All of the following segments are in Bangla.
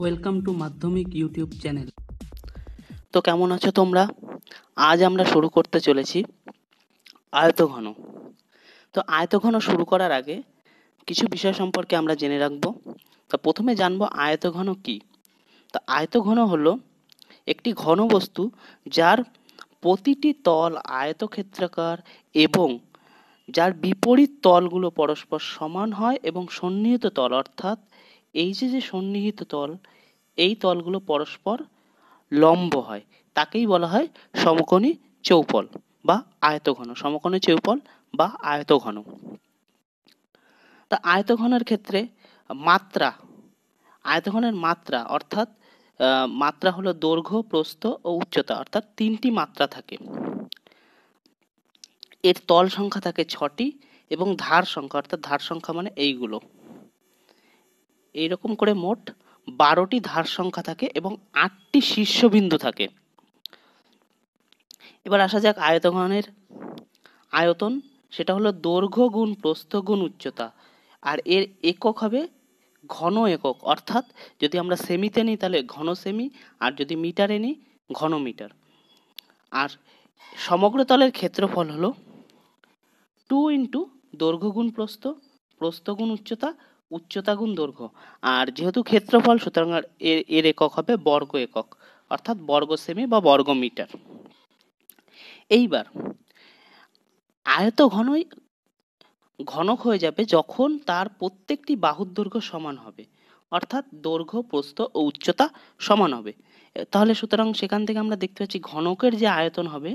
Welcome to Madhyamik YouTube channel তো কেমন আছো তোমরা আজ আমরা শুরু করতে চলেছি আয়তঘন তো আয়তঘন শুরু করার আগে কিছু বিষয় সম্পর্কে আমরা জেনে রাখবো তা প্রথমে জানবো আয়তঘন কি তো আয়তঘন হলো একটি ঘন বস্তু যার প্রতিটি তল আয়তক্ষেত্রাকার এবং যার বিপরীত তলগুলো পরস্পর সমান হয় এবং সন্নিহিত তল অর্থাৎ এই যে যে সন্নিহিত তল এই তলগুলো পরস্পর লম্ব হয় তাকেই বলা হয় সমকোণী চৌপল বা আয়তঘন সমকোণী চৌপল বা আয়তঘন তা আয়তঘনের ক্ষেত্রে মাত্রা আয়তঘনের মাত্রা অর্থাৎ মাত্রা হলো দৈর্ঘ্য প্রস্থ ও উচ্চতা অর্থাৎ তিনটি মাত্রা থাকে এর তল সংখ্যা থাকে ছটি এবং ধার সংখ্যা অর্থাৎ ধার সংখ্যা মানে এইগুলো এইরকম করে মোট বারোটি ধার সংখ্যা থাকে এবং আটটি শীর্ষবিন্দু থাকে এবার আসা যাক আয়তঘনের আয়তন সেটা হলো দৈর্ঘ্য গুণ প্রস্থ গুণ উচ্চতা আর এর একক হবে ঘন একক অর্থাৎ যদি আমরা সেমিতে নিই তাহলে ঘন সেমি আর যদি মিটারে নিই ঘন মিটার আর সমগ্র তলের ক্ষেত্রফল হলো টু ইন্টু দৈর্ঘ্য গুণ প্রস্থ প্রস্থ গুণ উচ্চতা উচ্চতা গুণ দৈর্ঘ্য আর যেহেতু ক্ষেত্রফল সুতরাং এর এর একক হবে বর্গ একক অর্থাৎ বর্গ সেমি বা বর্গ মিটার এইবার আয়ত ঘনই ঘনক হয়ে যাবে যখন তার প্রত্যেকটি বাহুর দৈর্ঘ্য সমান হবে অর্থাৎ দৈর্ঘ্য প্রস্থ ও উচ্চতা সমান হবে তাহলে সুতরাং সেখান থেকে আমরা দেখতে পাচ্ছি ঘনকের যে আয়তন হবে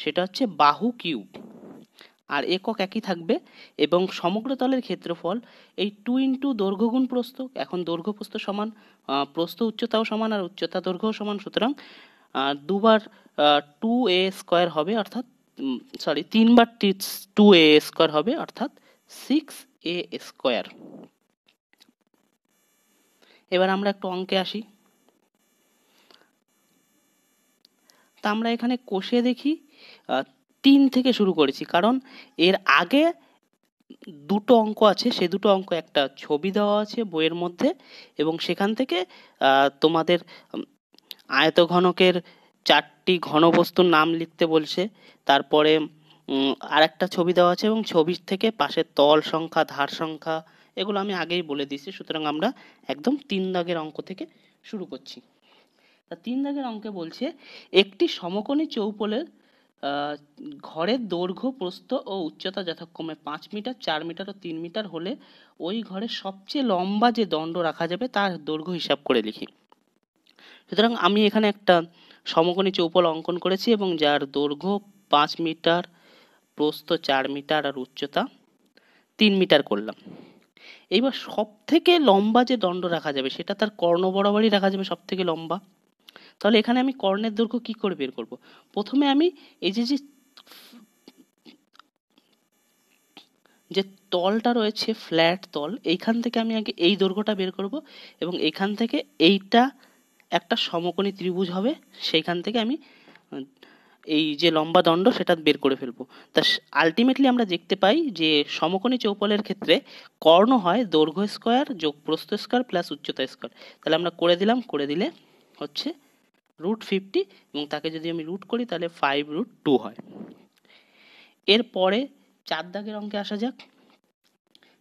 সেটা হচ্ছে বাহু কিউব আর একক একই থাকবে এবং সমগ্র তলের ক্ষেত্রফল এই টু ইন্টু দৈর্ঘ্যগুণ প্রস্থ এখন দৈর্ঘ্য প্রস্থ সমান প্রস্থ উচ্চতাও সমান আর উচ্চতা দৈর্ঘ্য সমান সুতরাং দুবার টু এ স্কোয়ার হবে অর্থাৎ সরি তিনবার টু এ স্কোয়ার হবে অর্থাৎ সিক্স এ স্কোয়ার এবার আমরা একটু অঙ্কে আসি তা আমরা এখানে কষে দেখি তিন থেকে শুরু করেছি কারণ এর আগে দুটো অঙ্ক আছে সে দুটো অঙ্ক একটা ছবি দেওয়া আছে বইয়ের মধ্যে এবং সেখান থেকে তোমাদের আয়তঘনকের চারটি ঘনবস্তুর নাম লিখতে বলছে তারপরে আর একটা ছবি দেওয়া আছে এবং ছবির থেকে পাশে তল সংখ্যা ধার সংখ্যা এগুলো আমি আগেই বলে দিয়েছি সুতরাং আমরা একদম তিন দাগের অঙ্ক থেকে শুরু করছি তা তিন দাগের অঙ্কে বলছে একটি সমকোণী চৌপলের ঘরের দৈর্ঘ্য প্রস্থ ও উচ্চতা যথাক্রমে পাঁচ মিটার চার মিটার ও তিন মিটার হলে ওই ঘরের সবচেয়ে লম্বা যে দণ্ড রাখা যাবে তার দৈর্ঘ্য হিসাব করে লিখি সুতরাং আমি এখানে একটা সমকোণী চৌপল অঙ্কন করেছি এবং যার দৈর্ঘ্য পাঁচ মিটার প্রস্থ চার মিটার আর উচ্চতা তিন মিটার করলাম এইবার সব থেকে লম্বা যে দণ্ড রাখা যাবে সেটা তার কর্ণ বরাবরই রাখা যাবে সব থেকে লম্বা তাহলে এখানে আমি কর্ণের দৈর্ঘ্য কি করে বের করব প্রথমে আমি এই যে যে তলটা রয়েছে ফ্ল্যাট তল এইখান থেকে আমি আগে এই দৈর্ঘ্যটা বের করব এবং এখান থেকে এইটা একটা সমকোণী ত্রিভুজ হবে সেইখান থেকে আমি এই যে লম্বা দণ্ড সেটা বের করে ফেলবো তা আলটিমেটলি আমরা দেখতে পাই যে সমকোণী চৌপলের ক্ষেত্রে কর্ণ হয় দৈর্ঘ্য স্কোয়ার যোগ প্রস্থ স্কোয়ার প্লাস উচ্চতা স্কোয়ার তাহলে আমরা করে দিলাম করে দিলে হচ্ছে রুট ফিফটি এবং তাকে যদি আমি রুট করি তাহলে ফাইভ রুট টু হয় এরপরে চার দাগের অঙ্কে আসা যাক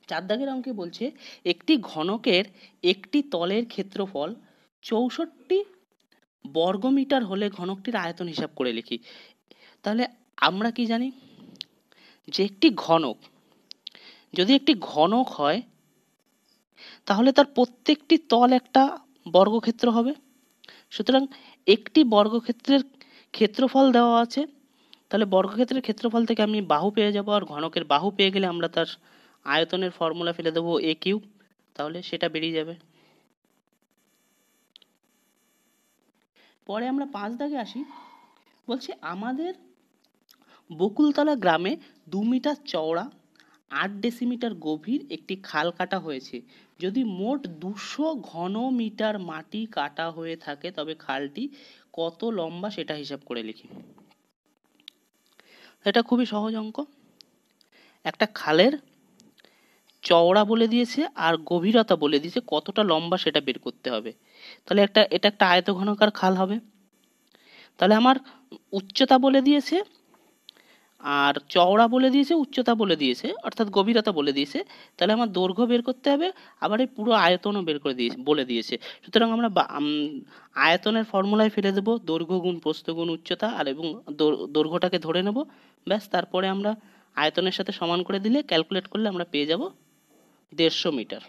চার দাগের অঙ্কে বলছে একটি ঘনকের একটি তলের ক্ষেত্রফল চৌষট্টি বর্গমিটার হলে ঘনকটির আয়তন হিসাব করে লিখি তাহলে আমরা কি জানি যে একটি ঘনক যদি একটি ঘনক হয় তাহলে তার প্রত্যেকটি তল একটা বর্গক্ষেত্র হবে সুতরাং একটি বর্গক্ষেত্রের ক্ষেত্রফল দেওয়া আছে তাহলে বর্গক্ষেত্রের ক্ষেত্রফল থেকে আমি বাহু পেয়ে যাব আর ঘনকের বাহু পেয়ে গেলে আমরা তার আয়তনের ফর্মুলা ফেলে দেবো এ কিউব তাহলে সেটা বেরিয়ে যাবে পরে আমরা পাঁচ দাগে আসি বলছে আমাদের বকুলতলা গ্রামে দু মিটার চওড়া আট ডেসিমিটার গভীর একটি খাল কাটা হয়েছে যদি মোট দুশো ঘন মিটার মাটি কাটা হয়ে থাকে তবে খালটি কত লম্বা সেটা হিসাব করে লিখি এটা খুবই সহজ অঙ্ক একটা খালের চওড়া বলে দিয়েছে আর গভীরতা বলে দিয়েছে কতটা লম্বা সেটা বের করতে হবে তাহলে একটা এটা একটা আয়তঘনকার খাল হবে তাহলে আমার উচ্চতা বলে দিয়েছে আর চওড়া বলে দিয়েছে উচ্চতা বলে দিয়েছে অর্থাৎ গভীরতা বলে দিয়েছে তাহলে আমার দৈর্ঘ্য বের করতে হবে আবার এই পুরো আয়তনও বের করে দিয়েছে বলে দিয়েছে সুতরাং আমরা আয়তনের ফর্মুলায় ফেলে দেবো দৈর্ঘ্য গুণ প্রস্থ গুণ উচ্চতা আর এবং দৈর্ঘ্যটাকে ধরে নেব ব্যাস তারপরে আমরা আয়তনের সাথে সমান করে দিলে ক্যালকুলেট করলে আমরা পেয়ে যাব দেড়শো মিটার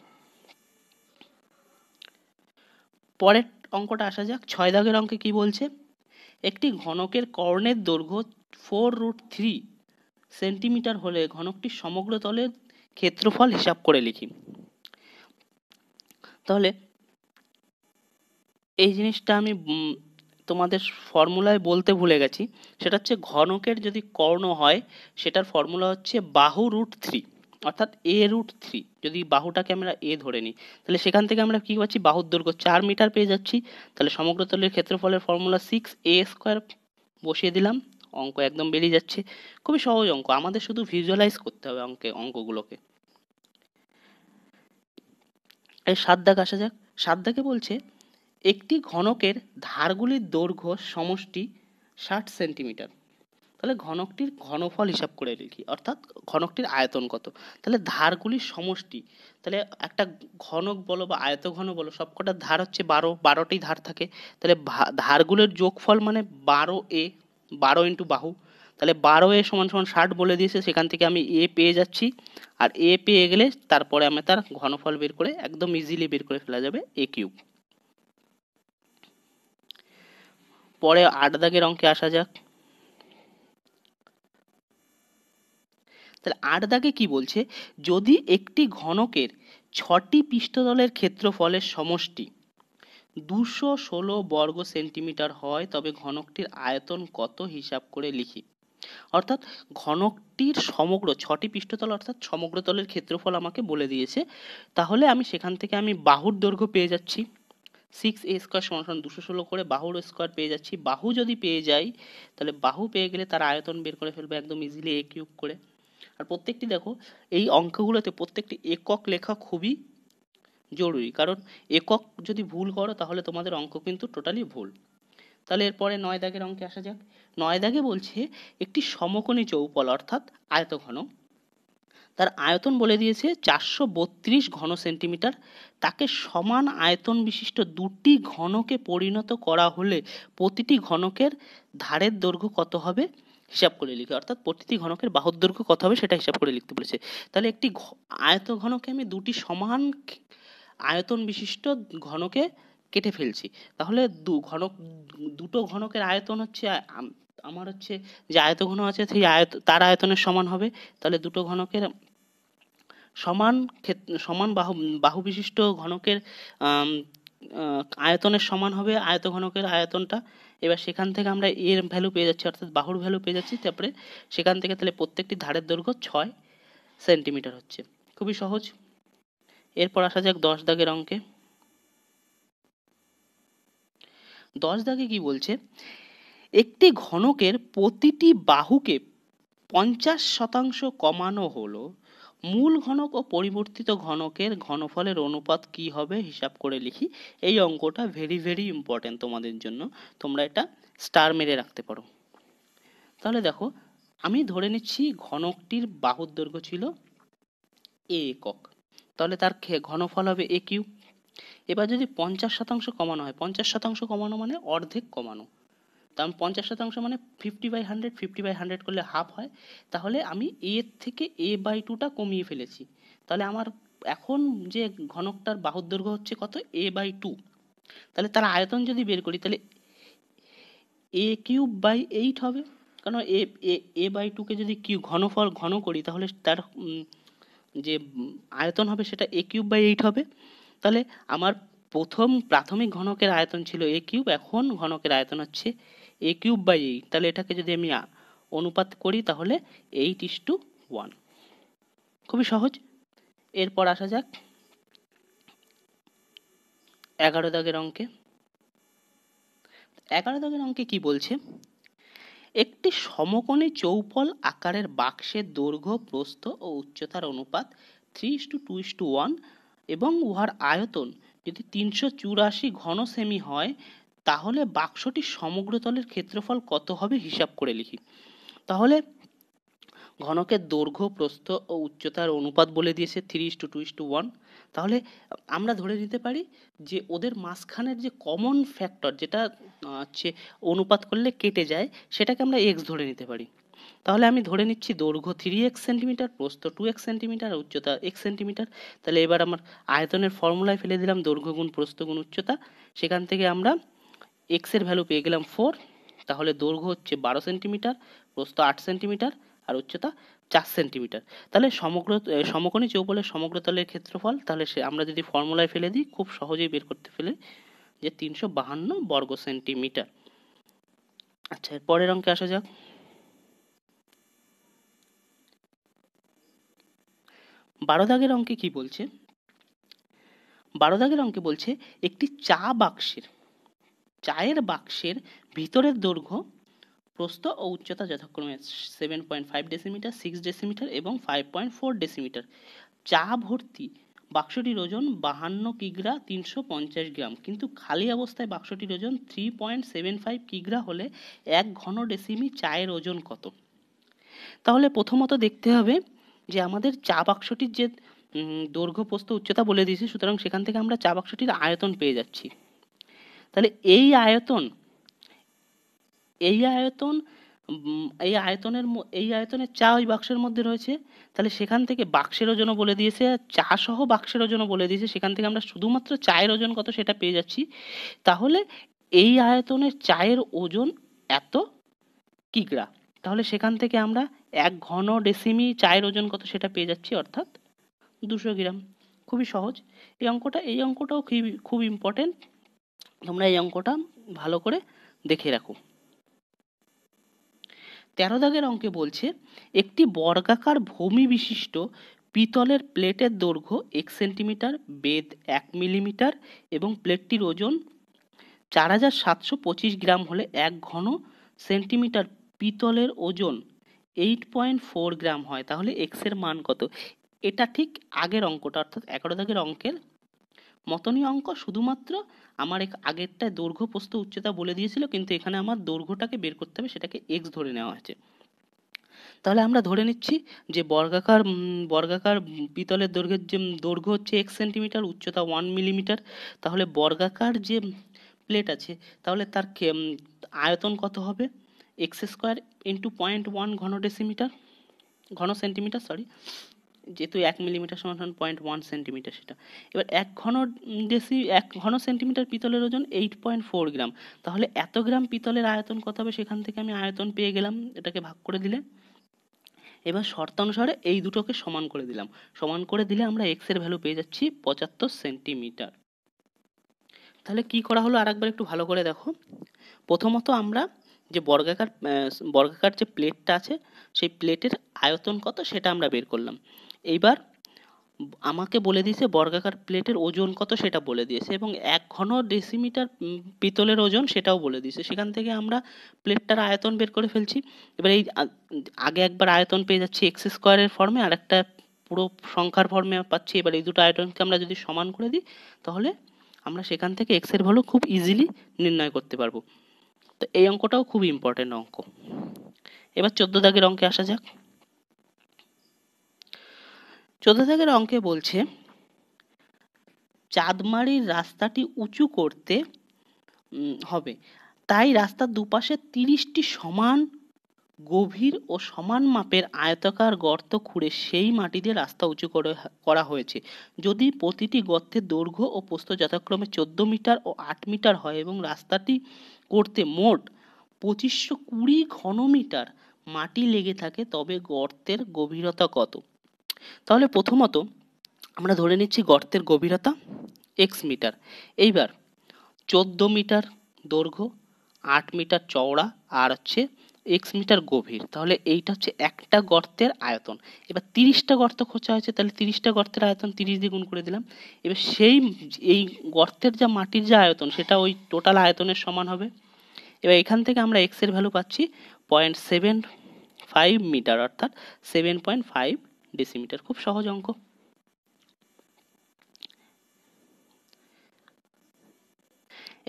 পরের অঙ্কটা আসা যাক ছয় দাগের অঙ্কে কি বলছে একটি ঘনকের কর্ণের দৈর্ঘ্য ফোর রুট থ্রি সেন্টিমিটার হলে ঘনকটির সমগ্র তলের ক্ষেত্রফল হিসাব করে লিখি তাহলে এই জিনিসটা আমি তোমাদের ফর্মুলায় বলতে ভুলে গেছি সেটা হচ্ছে ঘনকের যদি কর্ণ হয় সেটার ফর্মুলা হচ্ছে বাহু রুট থ্রি অর্থাৎ এ রুট থ্রি যদি বাহুটাকে আমরা এ ধরে নিই তাহলে সেখান থেকে আমরা কী পাচ্ছি বাহুর দৈর্ঘ্য চার মিটার পেয়ে যাচ্ছি তাহলে সমগ্র তলের ক্ষেত্রফলের ফর্মুলা সিক্স এ স্কোয়ার বসিয়ে দিলাম অঙ্ক একদম বেরিয়ে যাচ্ছে খুবই সহজ অঙ্ক আমাদের শুধু ভিজুয়ালাইজ করতে হবে অঙ্কে অঙ্কগুলোকে এই সাত দাগ আসা যাক সাত দাগে বলছে একটি ঘনকের ধারগুলির দৈর্ঘ্য সমষ্টি ষাট সেন্টিমিটার তাহলে ঘনকটির ঘনফল হিসাব করে লিখি অর্থাৎ ঘনকটির আয়তন কত তাহলে ধারগুলির সমষ্টি তাহলে একটা ঘনক বলো বা আয়ত ঘন বলো সবকটা ধার হচ্ছে বারো বারোটি ধার থাকে তাহলে ধারগুলোর যোগফল মানে বারো এ বারো ইন্টু বাহু তাহলে বারো এ সমান সমান ষাট বলে দিয়েছে সেখান থেকে আমি এ পেয়ে যাচ্ছি আর এ পেয়ে গেলে তারপরে আমি তার ঘনফল বের করে একদম ইজিলি বের করে ফেলা যাবে এ কিউব পরে আট দাগের অঙ্কে আসা যাক তাহলে আট দাগে কি বলছে যদি একটি ঘনকের ছটি পৃষ্ঠতলের ক্ষেত্রফলের সমষ্টি দুশো ষোলো বর্গ সেন্টিমিটার হয় তবে ঘনকটির আয়তন কত হিসাব করে লিখি অর্থাৎ ঘনকটির সমগ্র ছটি পৃষ্ঠতল অর্থাৎ সমগ্র তলের ক্ষেত্রফল আমাকে বলে দিয়েছে তাহলে আমি সেখান থেকে আমি বাহুর দৈর্ঘ্য পেয়ে যাচ্ছি সিক্স এ স্কোয়ার সমান সমান দুশো ষোলো করে বাহুর স্কোয়ার পেয়ে যাচ্ছি বাহু যদি পেয়ে যাই তাহলে বাহু পেয়ে গেলে তার আয়তন বের করে ফেলবে একদম ইজিলি এ কিউব করে আর প্রত্যেকটি দেখো এই অঙ্কগুলোতে প্রত্যেকটি একক লেখা খুবই জরুরি কারণ একক যদি ভুল করো তাহলে তোমাদের অঙ্ক কিন্তু টোটালি ভুল তাহলে এরপরে নয় দাগের অঙ্কে আসা যাক নয় দাগে বলছে একটি সমকোণী চৌপল অর্থাৎ আয়তঘন তার আয়তন বলে দিয়েছে চারশো বত্রিশ ঘন সেন্টিমিটার তাকে সমান আয়তন বিশিষ্ট দুটি ঘনকে পরিণত করা হলে প্রতিটি ঘনকের ধারের দৈর্ঘ্য কত হবে হিসাব করে লিখে অর্থাৎ প্রতিটি ঘনকের বাহুর দৈর্ঘ্য কত হবে সেটা হিসাব করে লিখতে বলেছে তাহলে একটি আয়ত ঘনকে আমি দুটি সমান আয়তন বিশিষ্ট ঘনকে কেটে ফেলছি তাহলে দু ঘনক দুটো ঘনকের আয়তন হচ্ছে আমার হচ্ছে যে আয়ত ঘন আছে সেই আয়ত তার আয়তনের সমান হবে তাহলে দুটো ঘনকের সমান সমান বাহু বাহু বিশিষ্ট ঘনকের আয়তনের সমান হবে আয়ত ঘনকের আয়তনটা এবার সেখান থেকে আমরা এর ভ্যালু পেয়ে যাচ্ছি অর্থাৎ বাহুর ভ্যালু পেয়ে যাচ্ছি তারপরে সেখান থেকে তাহলে প্রত্যেকটি ধারের দৈর্ঘ্য ছয় সেন্টিমিটার হচ্ছে খুবই সহজ এরপর আসা যাক দশ দাগের অঙ্কে দশ দাগে কি বলছে একটি ঘনকের প্রতিটি বাহুকে পঞ্চাশ শতাংশ কমানো হলো মূল ঘনক ও পরিবর্তিত ঘনকের ঘনফলের অনুপাত কি হবে হিসাব করে লিখি এই অঙ্কটা ভেরি ভেরি ইম্পর্টেন্ট তোমাদের জন্য তোমরা এটা স্টার মেরে রাখতে পারো তাহলে দেখো আমি ধরে নিচ্ছি ঘনকটির বাহুর দৈর্ঘ্য ছিল এ একক তাহলে তার ঘনফল হবে এ কিউ এবার যদি পঞ্চাশ শতাংশ কমানো হয় পঞ্চাশ শতাংশ কমানো মানে অর্ধেক কমানো আমি পঞ্চাশ শতাংশ মানে fifty by hundred fifty by hundred করলে হাফ হয় তাহলে আমি এর থেকে এ বাই টুটা কমিয়ে ফেলেছি তাহলে আমার এখন যে ঘনকটার বাহুর দৈর্ঘ্য হচ্ছে কত এ বাই টু তাহলে তার আয়তন যদি বের করি তাহলে এ কিউব বাই এইট হবে কারণ এ এ বাই টুকে যদি কিউ ঘনফল ঘন করি তাহলে তার যে আয়তন হবে সেটা এ কিউব বাই এইট হবে তাহলে আমার প্রথম প্রাথমিক ঘনকের আয়তন ছিল এ কিউব এখন ঘনকের আয়তন হচ্ছে এ কিউব বাই এইট তাহলে এটাকে যদি আমি অনুপাত করি তাহলে এইট ইস টু ওয়ান খুবই সহজ এরপর আসা যাক এগারো দাগের অঙ্কে এগারো দাগের অঙ্কে কি বলছে একটি সমকোণী চৌফল আকারের বাক্সের দৈর্ঘ্য প্রস্থ ও উচ্চতার অনুপাত three is to two to two one উহার আয়তন যদি তিনশো চুরাশি ঘন সেমি হয় তাহলে বাক্সটি সমগ্র তলের ক্ষেত্রফল কত হবে হিসাব করে লিখি তাহলে ঘনকের দৈর্ঘ্য প্রস্থ ও উচ্চতার অনুপাত বলে দিয়েছে three is to two to two তাহলে আমরা ধরে নিতে পারি যে ওদের মাঝখানের যে কমন ফ্যাক্টর যেটা হচ্ছে অনুপাত করলে কেটে যায় সেটাকে আমরা এক্স ধরে নিতে পারি তাহলে আমি ধরে নিচ্ছি দৈর্ঘ্য থ্রি এক্স সেন্টিমিটার প্রস্থ টু এক্স সেন্টিমিটার উচ্চতা এক সেন্টিমিটার তাহলে এবার আমার আয়তনের ফর্মুলায় ফেলে দিলাম দৈর্ঘ্য গুণ প্রস্থ গুণ উচ্চতা সেখান থেকে আমরা এক্সের ভ্যালু পেয়ে গেলাম ফোর তাহলে দৈর্ঘ্য হচ্ছে বারো সেন্টিমিটার প্রস্থ আট সেন্টিমিটার আর উচ্চতা চার সেন্টিমিটার তাহলে সমগ্র সমকোণী চৌবলের সমগ্র তলের ক্ষেত্রফল তাহলে সে আমরা যদি ফর্মুলায় ফেলে দিই খুব সহজেই বের করতে ফেলে যে তিনশো বাহান্ন বর্গ সেন্টিমিটার আচ্ছা পরের অঙ্কে আসা যাক বারো দাগের অঙ্কে কি বলছে বারো দাগের অঙ্কে বলছে একটি চা বাক্সের চায়ের বাক্সের ভিতরের দৈর্ঘ্য প্রস্থ ও উচ্চতা যথাক্রমে seven point five decimetre six decimetre এবং ফাইভ পয়েন্ট ফোর ডেসিমিটার চা ভর্তি বাক্সটির ওজন বাহান্ন কিগ্রা তিনশো পঞ্চাশ গ্রাম কিন্তু খালি অবস্থায় বাক্সটির ওজন থ্রি পয়েন্ট সেভেন ফাইভ কিগ্রা হলে এক ঘন ডেসিমি চায়ের ওজন কত তাহলে প্রথমত দেখতে হবে যে আমাদের চা বাক্সটির যে দৈর্ঘ্য প্রস্থ উচ্চতা বলে দিয়েছি সুতরাং সেখান থেকে আমরা চা বাক্সটির আয়তন পেয়ে যাচ্ছি তাহলে এই আয়তন এই আয়তন এই আয়তনের এই আয়তনের চা ওই বাক্সের মধ্যে রয়েছে তাহলে সেখান থেকে বাক্সের ওজনও বলে দিয়েছে চা সহ বাক্সের ওজনও বলে দিয়েছে সেখান থেকে আমরা শুধুমাত্র চায়ের ওজন কত সেটা পেয়ে যাচ্ছি তাহলে এই আয়তনের চায়ের ওজন এত কিগ্রা তাহলে সেখান থেকে আমরা এক ঘন ডেসিমি চায়ের ওজন কত সেটা পেয়ে যাচ্ছি অর্থাৎ দুশো গ্রাম খুবই সহজ এই অঙ্কটা এই অঙ্কটাও খুব খুব ইম্পর্টেন্ট তোমরা এই অঙ্কটা ভালো করে দেখে রাখো তেরো দাগের অঙ্কে বলছে একটি বর্গাকার ভূমি বিশিষ্ট পিতলের প্লেটের দৈর্ঘ্য এক সেন্টিমিটার বেদ এক মিলিমিটার এবং প্লেটটির ওজন চার হাজার সাতশো পঁচিশ গ্রাম হলে এক ঘন সেন্টিমিটার পিতলের ওজন এইট পয়েন্ট ফোর গ্রাম হয় তাহলে এক্সের মান কত এটা ঠিক আগের অঙ্কটা অর্থাৎ এগারো দাগের অঙ্কের মতনী অঙ্ক শুধুমাত্র আমার এক আগেরটায় দৈর্ঘ্য প্রস্থ উচ্চতা বলে দিয়েছিল কিন্তু এখানে আমার দৈর্ঘ্যটাকে বের করতে হবে সেটাকে এক্স ধরে নেওয়া হয়েছে তাহলে আমরা ধরে নিচ্ছি যে বর্গাকার বর্গাকার পিতলের দৈর্ঘ্যের যে দৈর্ঘ্য হচ্ছে এক সেন্টিমিটার উচ্চতা ওয়ান মিলিমিটার তাহলে বর্গাকার যে প্লেট আছে তাহলে তার আয়তন কত হবে x square into point one ঘন ডেসিমিটার ঘন সেন্টিমিটার সরি যেহেতু এক মিলিমিটার সমান পয়েন্ট ওয়ান সেন্টিমিটার সেটা এবার এক ঘন ডেসি এক ঘন সেন্টিমিটার পিতলের ওজন এইট পয়েন্ট ফোর গ্রাম তাহলে এত গ্রাম পিতলের আয়তন কত হবে সেখান থেকে আমি আয়তন পেয়ে গেলাম এটাকে ভাগ করে দিলে এবার শর্তানুসারে এই দুটোকে সমান করে দিলাম সমান করে দিলে আমরা এক্সের ভ্যালু পেয়ে যাচ্ছি পঁচাত্তর সেন্টিমিটার তাহলে কি করা হলো আরেকবার একটু ভালো করে দেখো প্রথমত আমরা যে বর্গাকার বর্গাকার যে প্লেটটা আছে সেই প্লেটের আয়তন কত সেটা আমরা বের করলাম এইবার আমাকে বলে দিয়েছে বর্গাকার প্লেটের ওজন কত সেটা বলে দিয়েছে এবং এক ঘন ডেসিমিটার পিতলের ওজন সেটাও বলে দিয়েছে সেখান থেকে আমরা প্লেটটার আয়তন বের করে ফেলছি এবার এই আগে একবার আয়তন পেয়ে যাচ্ছি এক্স স্কোয়ারের ফর্মে আর একটা পুরো সংখ্যার ফর্মে পাচ্ছি এবার এই দুটো আয়তনকে আমরা যদি সমান করে দিই তাহলে আমরা সেখান থেকে এক্সের ভালো খুব ইজিলি নির্ণয় করতে পারবো তো এই অঙ্কটাও খুব ইম্পর্টেন্ট অঙ্ক এবার চোদ্দ দাগের অঙ্কে আসা যাক চোদ্দ অঙ্কে বলছে চাঁদমারির রাস্তাটি উঁচু করতে হবে তাই রাস্তার দুপাশে তিরিশটি সমান গভীর ও সমান মাপের আয়তাকার গর্ত খুঁড়ে সেই মাটি দিয়ে রাস্তা উঁচু করে করা হয়েছে যদি প্রতিটি গর্তের দৈর্ঘ্য ও প্রস্থ যথাক্রমে চোদ্দো মিটার ও আট মিটার হয় এবং রাস্তাটি করতে মোট পঁচিশশো কুড়ি ঘনমিটার মাটি লেগে থাকে তবে গর্তের গভীরতা কত তাহলে প্রথমত আমরা ধরে নিচ্ছি গর্তের গভীরতা এক্স মিটার এইবার চোদ্দো মিটার দৈর্ঘ্য আট মিটার চওড়া আর হচ্ছে এক্স মিটার গভীর তাহলে এইটা হচ্ছে একটা গর্তের আয়তন এবার তিরিশটা গর্ত খোঁচা হয়েছে তাহলে তিরিশটা গর্তের আয়তন তিরিশ দিয়ে গুণ করে দিলাম এবার সেই এই গর্তের যা মাটির যা আয়তন সেটা ওই টোটাল আয়তনের সমান হবে এবার এখান থেকে আমরা এক্সের ভ্যালু পাচ্ছি পয়েন্ট সেভেন ফাইভ মিটার অর্থাৎ সেভেন পয়েন্ট ফাইভ ডেসিমিটার খুব সহজ অঙ্ক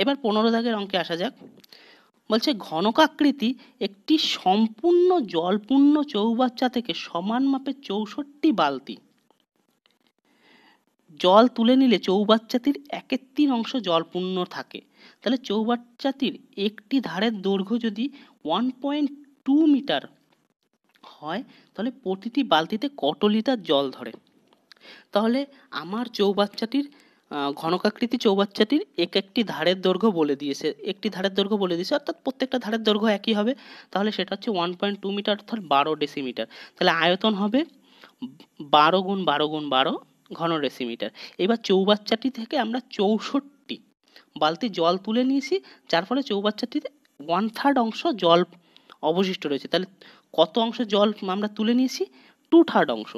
এবার পনেরো দাগের অঙ্কে আসা যাক বলছে ঘনকাকৃতি একটি সম্পূর্ণ জলপূর্ণ চৌবাচ্চা থেকে সমান মাপে চৌষট্টি বালতি জল তুলে নিলে চৌবাচ্চাটির একের তিন অংশ জলপূর্ণ থাকে তাহলে চৌবাচ্চাটির একটি ধারের দৈর্ঘ্য যদি ওয়ান পয়েন্ট টু মিটার হয় তাহলে প্রতিটি বালতিতে কত লিটার জল ধরে তাহলে আমার চৌবাচ্চাটির ঘনকাকৃতি চৌবাচ্চাটির এক একটি ধারের দৈর্ঘ্য বলে দিয়েছে একটি ধারের দৈর্ঘ্য বলে দিয়েছে অর্থাৎ প্রত্যেকটা ধারের দৈর্ঘ্য একই হবে তাহলে সেটা হচ্ছে ওয়ান পয়েন্ট টু মিটার অর্থাৎ বারো ডেসিমিটার তাহলে আয়তন হবে বারো গুণ বারো গুণ বারো ঘন ডেসিমিটার এবার চৌবাচ্চাটি থেকে আমরা চৌষট্টি বালতি জল তুলে নিয়েছি যার ফলে চৌবাচ্চাটিতে ওয়ান থার্ড অংশ জল অবশিষ্ট রয়েছে তাহলে কত অংশ জল আমরা তুলে নিয়েছি টু থার্ড অংশ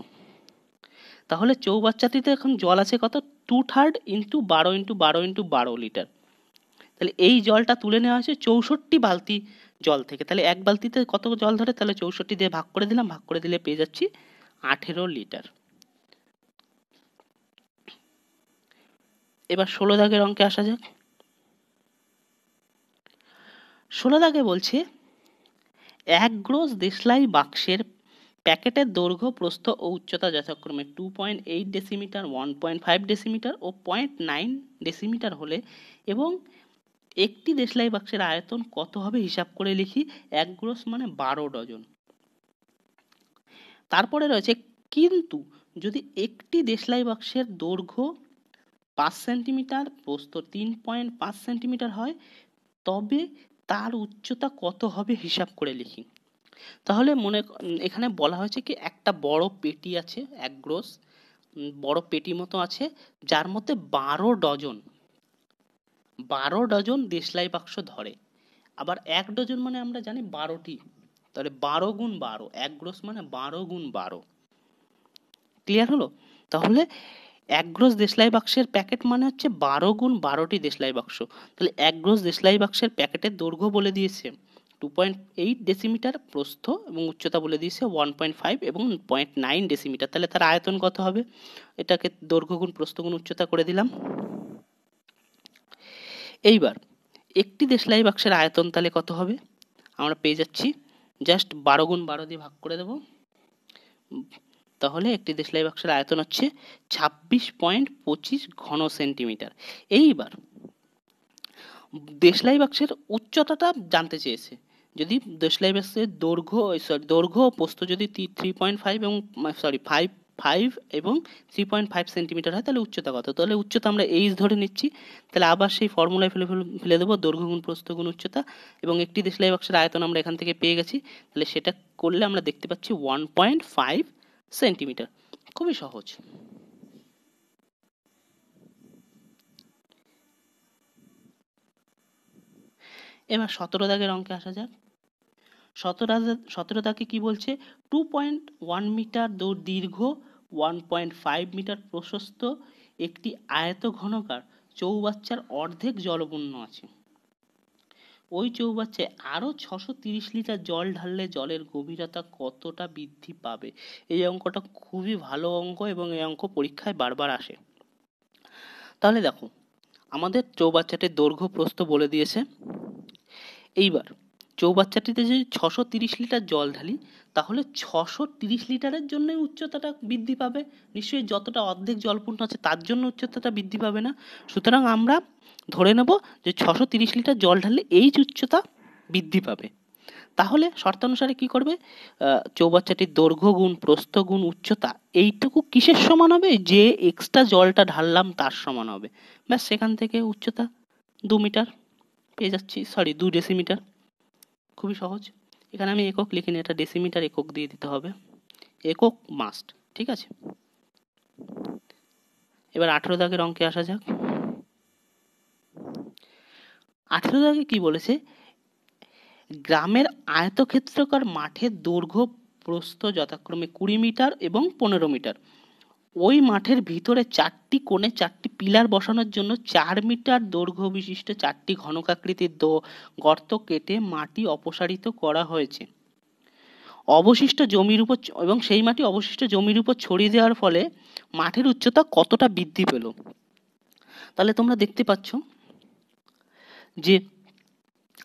তাহলে চৌবাচ্চাটিতে এখন জল আছে কত টু থার্ড ইন্টু বারো ইন্টু বারো ইন্টু বারো লিটার তাহলে এই জলটা তুলে নেওয়া হয়েছে চৌষট্টি বালতি জল থেকে তাহলে এক বালতিতে কত জল ধরে তাহলে চৌষট্টি দিয়ে ভাগ করে দিলাম ভাগ করে দিলে পেয়ে যাচ্ছি আঠেরো লিটার এবার ষোলো দাগের অঙ্কে আসা যাক ষোলো দাগে বলছে এক গ্রোস দেশলাই বাক্সের প্যাকেটের দৈর্ঘ্য প্রস্থ ও উচ্চতা যথাক্রমে two point eight decimetre one point five decimetre ও পয়েন্ট নাইন ডেসিমিটার হলে এবং একটি দেশলাই বাক্সের আয়তন কত হবে হিসাব করে লিখি এক গ্রোস মানে বারো ডজন তারপরে রয়েছে কিন্তু যদি একটি দেশলাই বাক্সের দৈর্ঘ্য পাঁচ সেন্টিমিটার প্রস্থ তিন পয়েন্ট পাঁচ সেন্টিমিটার হয় তবে তার উচ্চতা কত হবে হিসাব করে লিখি তাহলে মনে এখানে বলা হয়েছে কি একটা বড় পেটি আছে এক গ্রোস বড় পেটি মতো আছে যার মধ্যে বারো ডজন বারো ডজন দেশলাই বাক্স ধরে আবার এক ডজন মানে আমরা জানি বারোটি তাহলে বারো গুণ বারো এক গ্রোস মানে বারো গুণ বারো ক্লিয়ার হলো তাহলে এক গ্রোস দেশলাই বাক্সের প্যাকেট মানে হচ্ছে বারো গুণ বারোটি দেশলাই বাক্স তাহলে এক গ্রোস দেশলাই বাক্সের প্যাকেটের দৈর্ঘ্য বলে দিয়েছে টু পয়েন্ট এইট ডেসিমিটার প্রস্থ এবং উচ্চতা বলে দিয়েছে ওয়ান পয়েন্ট ফাইভ এবং পয়েন্ট নাইন ডেসিমিটার তাহলে তার আয়তন কত হবে এটাকে দৈর্ঘ্য গুণ প্রস্থ গুণ উচ্চতা করে দিলাম এইবার একটি দেশলাই বাক্সের আয়তন তাহলে কত হবে আমরা পেয়ে যাচ্ছি জাস্ট বারো গুণ বারো দিয়ে ভাগ করে দেবো তাহলে একটি দেশ লাই বাক্সের আয়তন হচ্ছে ছাব্বিশ পয়েন্ট পঁচিশ ঘন সেন্টিমিটার এইবার দেশলাই বাক্সের উচ্চতাটা জানতে চেয়েছে যদি দেশলাই বাক্সের দৈর্ঘ্য সরি দৈর্ঘ্য পোস্ত যদি থ্রি পয়েন্ট ফাইভ এবং সরি ফাইভ ফাইভ এবং থ্রি পয়েন্ট ফাইভ সেন্টিমিটার হয় তাহলে উচ্চতা কত তাহলে উচ্চতা আমরা এইচ ধরে নিচ্ছি তাহলে আবার সেই ফর্মুলায় ফেলে ফেলে দেবো দৈর্ঘ্য গুণ প্রস্ত গুণ উচ্চতা এবং একটি দেশলাই বাক্সের আয়তন আমরা এখান থেকে পেয়ে গেছি তাহলে সেটা করলে আমরা দেখতে পাচ্ছি ওয়ান পয়েন্ট ফাইভ সেন্টিমিটার খুবই সহজ এবার সতেরো দাগের অঙ্কে আসা যাক সতেরো সতেরো দাগে কী বলছে টু পয়েন্ট ওয়ান মিটার দৌড় দীর্ঘ ওয়ান পয়েন্ট ফাইভ মিটার প্রশস্ত একটি আয়ত ঘনকার চৌবাচ্চার অর্ধেক জলপূর্ণ আছে ওই চৌবাচ্চায় আরও ছশো তিরিশ লিটার জল ঢাললে জলের গভীরতা কতটা বৃদ্ধি পাবে এই অঙ্কটা খুবই ভালো অঙ্ক এবং এই অঙ্ক পরীক্ষায় বারবার আসে তাহলে দেখো আমাদের চৌবাচ্চাটির দৈর্ঘ্য প্রস্থ বলে দিয়েছে এইবার চৌবাচ্চাটিতে যদি ছশো তিরিশ লিটার জল ঢালি তাহলে ছশো তিরিশ লিটারের জন্যই উচ্চতাটা বৃদ্ধি পাবে নিশ্চয়ই যতটা অর্ধেক জলপূর্ণ আছে তার জন্য উচ্চতাটা বৃদ্ধি পাবে না সুতরাং আমরা ধরে নেব যে ছশো তিরিশ লিটার জল ঢাললে এইচ উচ্চতা বৃদ্ধি পাবে তাহলে শর্তানুসারে কি করবে চৌবাচ্চাটির দৈর্ঘ্য গুণ প্রস্থ গুণ উচ্চতা এইটুকু কিসের সমান হবে যে এক্সট্রা জলটা ঢাললাম তার সমান হবে ব্যাস সেখান থেকে উচ্চতা দু মিটার পেয়ে যাচ্ছি সরি দু ডেসিমিটার খুবই সহজ এখানে আমি একক লিখিনি এটা ডেসিমিটার একক দিয়ে দিতে হবে একক মাস্ট ঠিক আছে এবার আঠেরো দাগের অঙ্কে আসা যাক আঠেরো দাগে কি বলেছে গ্রামের আয়তক্ষেত্রকার মাঠের দৈর্ঘ্য প্রস্থ যথাক্রমে কুড়ি মিটার এবং পনেরো মিটার ওই মাঠের ভিতরে চারটি কোণে চারটি পিলার বসানোর জন্য চার মিটার দৈর্ঘ্য বিশিষ্ট চারটি ঘনকাকৃতির দো গর্ত কেটে মাটি অপসারিত করা হয়েছে অবশিষ্ট জমির উপর এবং সেই মাটি অবশিষ্ট জমির উপর ছড়িয়ে দেওয়ার ফলে মাঠের উচ্চতা কতটা বৃদ্ধি পেল তাহলে তোমরা দেখতে পাচ্ছ যে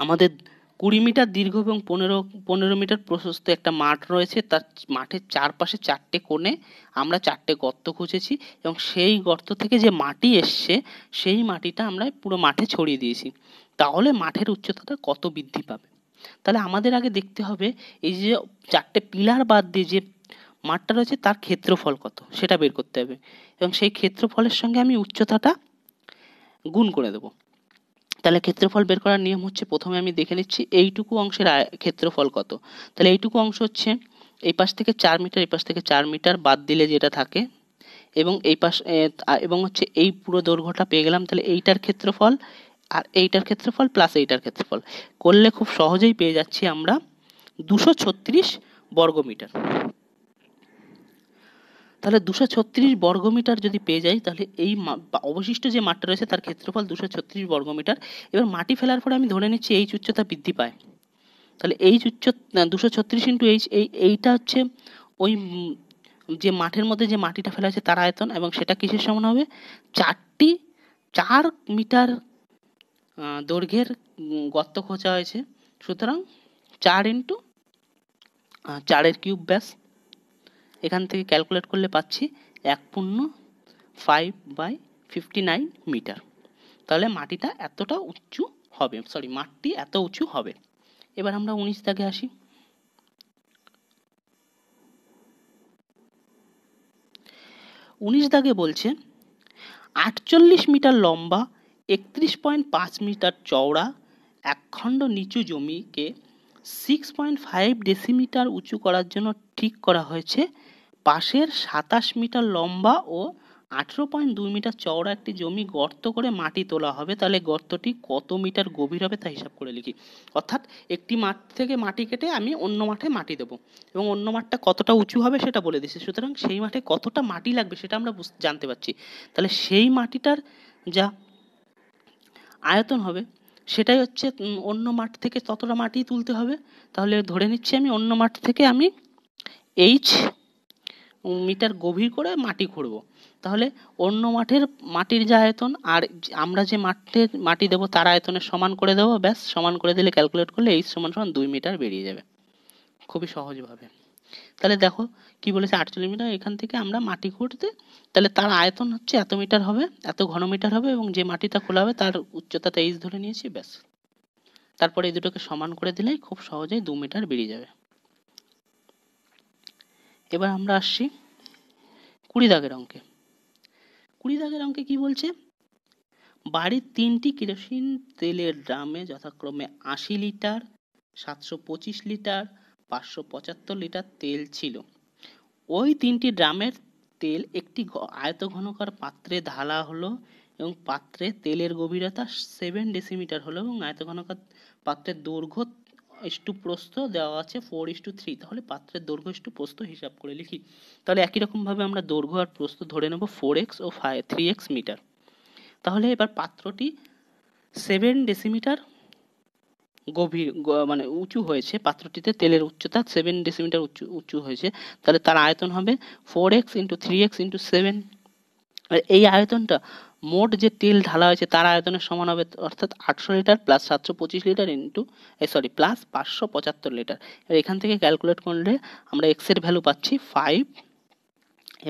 আমাদের কুড়ি মিটার দীর্ঘ এবং পনেরো পনেরো মিটার প্রশস্ত একটা মাঠ রয়েছে তার মাঠের চারপাশে চারটে কোণে আমরা চারটে গর্ত খুঁজেছি এবং সেই গর্ত থেকে যে মাটি এসছে সেই মাটিটা আমরা পুরো মাঠে ছড়িয়ে দিয়েছি তাহলে মাঠের উচ্চতাটা কত বৃদ্ধি পাবে তাহলে আমাদের আগে দেখতে হবে এই যে চারটে পিলার বাদ দিয়ে যে মাঠটা রয়েছে তার ক্ষেত্রফল কত সেটা বের করতে হবে এবং সেই ক্ষেত্রফলের সঙ্গে আমি উচ্চতাটা গুণ করে দেবো তাহলে ক্ষেত্রফল বের করার নিয়ম হচ্ছে প্রথমে আমি দেখে নিচ্ছি এইটুকু অংশের ক্ষেত্রফল কত তাহলে এইটুকু অংশ হচ্ছে এই পাশ থেকে চার মিটার এই পাশ থেকে চার মিটার বাদ দিলে যেটা থাকে এবং এই পাশ এবং হচ্ছে এই পুরো দৈর্ঘ্যটা পেয়ে গেলাম তাহলে এইটার ক্ষেত্রফল আর এইটার ক্ষেত্রফল প্লাস এইটার ক্ষেত্রফল করলে খুব সহজেই পেয়ে যাচ্ছি আমরা দুশো ছত্রিশ বর্গমিটার তাহলে দুশো ছত্রিশ বর্গমিটার যদি পেয়ে যাই তাহলে এই অবশিষ্ট যে মাঠটা রয়েছে তার ক্ষেত্রফল দুশো ছত্রিশ বর্গমিটার এবার মাটি ফেলার পরে আমি ধরে নিচ্ছি এই উচ্চতা বৃদ্ধি পায় তাহলে এই উচ্চ দুশো ছত্রিশ ইন্টু এইচ এই এইটা হচ্ছে ওই যে মাঠের মধ্যে যে মাটিটা ফেলা আছে তার আয়তন এবং সেটা কিসের সমান হবে চারটি চার মিটার দৈর্ঘ্যের গর্ত খোঁচা হয়েছে সুতরাং চার ইন্টু চারের কিউব ব্যাস এখান থেকে ক্যালকুলেট করলে পাচ্ছি এক পূর্ণ five by fifty nine metre তাহলে মাটিটা এতটা উঁচু হবে সরি মাটি এত উঁচু হবে এবার আমরা উনিশ দাগে আসি উনিশ দাগে বলছে আটচল্লিশ মিটার লম্বা একত্রিশ পয়েন্ট পাঁচ মিটার চওড়া একখণ্ড নিচু জমিকে সিক্স পয়েন্ট ফাইভ ডেসিমিটার উঁচু করার জন্য ঠিক করা হয়েছে পাশের সাতাশ মিটার লম্বা ও আঠেরো পয়েন্ট দুই মিটার চওড়া একটি জমি গর্ত করে মাটি তোলা হবে তাহলে গর্তটি কত মিটার গভীর হবে তা হিসাব করে লিখি অর্থাৎ একটি মাঠ থেকে মাটি কেটে আমি অন্য মাঠে মাটি দেবো এবং অন্য মাঠটা কতটা উঁচু হবে সেটা বলে দিচ্ছি সুতরাং সেই মাঠে কতটা মাটি লাগবে সেটা আমরা জানতে পারছি তাহলে সেই মাটিটার যা আয়তন হবে সেটাই হচ্ছে অন্য মাঠ থেকে ততটা মাটি তুলতে হবে তাহলে ধরে নিচ্ছি আমি অন্য মাঠ থেকে আমি এইচ মিটার গভীর করে মাটি খুঁড়ব তাহলে অন্য মাঠের মাটির যা আয়তন আর আমরা যে মাঠে মাটি দেবো তার আয়তনের সমান করে দেবো ব্যাস সমান করে দিলে ক্যালকুলেট করলে এই সমান সমান দুই মিটার বেরিয়ে যাবে খুবই সহজভাবে তাহলে দেখো কি বলেছে আটচল্লিশ মিটার এখান থেকে আমরা মাটি খুঁড়তে তাহলে তার আয়তন হচ্ছে এত মিটার হবে এত মিটার হবে এবং যে মাটিটা খোলা হবে তার উচ্চতা এইচ ধরে নিয়েছি ব্যাস তারপরে এই দুটোকে সমান করে দিলেই খুব সহজেই দু মিটার বেরিয়ে যাবে এবার আমরা আসছি কুড়ি দাগের অঙ্কে কুড়ি দাগের অঙ্কে কি বলছে বাড়ির তিনটি কেরোসিন তেলের ড্রামে যথাক্রমে আশি লিটার সাতশো পঁচিশ লিটার পাঁচশো পঁচাত্তর লিটার তেল ছিল ওই তিনটি ড্রামের তেল একটি আয়ত ঘনকার পাত্রে ঢালা হলো এবং পাত্রে তেলের গভীরতা সেভেন ডেসিমিটার হলো এবং আয়ত ঘনকার পাত্রের দৈর্ঘ্য ইস্টু প্রস্থ দেওয়া আছে ফোর ইস টু থ্রি তাহলে পাত্রের দৈর্ঘ্য ইস প্রস্থ হিসাব করে লিখি তাহলে একই রকমভাবে আমরা দৈর্ঘ্য আর প্রস্থ ধরে নেব ফোর এক্স ও ফাইভ থ্রি এক্স মিটার তাহলে এবার পাত্রটি সেভেন ডেসিমিটার গভীর মানে উঁচু হয়েছে পাত্রটিতে তেলের উচ্চতা সেভেন ডেসিমিটার উঁচু উঁচু হয়েছে তাহলে তার আয়তন হবে four x into three x into seven আর এই আয়তনটা মোট যে তেল ঢালা হয়েছে তার আয়তনের সমান হবে অর্থাৎ আটশো লিটার প্লাস সাতশো পঁচিশ লিটার ইন্টু সরি প্লাস পাঁচশো পঁচাত্তর লিটার এবার এখান থেকে ক্যালকুলেট করলে আমরা এক্সের ভ্যালু পাচ্ছি ফাইভ